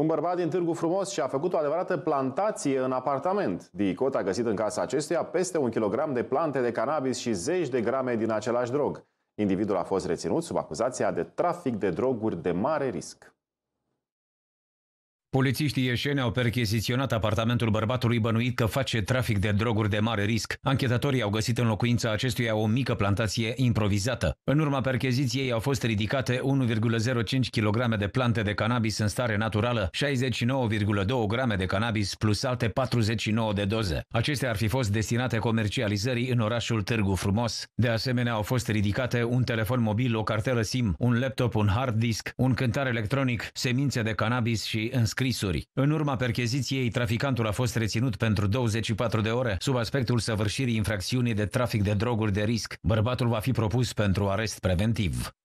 Un bărbat din Târgu Frumos și-a făcut o adevărată plantație în apartament. Dicot a găsit în casa acestuia peste un kilogram de plante de cannabis și zeci de grame din același drog. Individul a fost reținut sub acuzația de trafic de droguri de mare risc. Polițiștii ieșeni au percheziționat apartamentul bărbatului bănuit că face trafic de droguri de mare risc. Anchetatorii au găsit în locuința acestuia o mică plantație improvizată. În urma percheziției au fost ridicate 1,05 kg de plante de cannabis în stare naturală, 69,2 grame de cannabis plus alte 49 de doze. Acestea ar fi fost destinate comercializării în orașul Târgu Frumos. De asemenea, au fost ridicate un telefon mobil, o cartelă SIM, un laptop, un hard disk, un cântar electronic, semințe de cannabis și înscris scrisuri. În urma percheziției, traficantul a fost reținut pentru 24 de ore sub aspectul săvârșirii infracțiunii de trafic de droguri de risc. Bărbatul va fi propus pentru arest preventiv.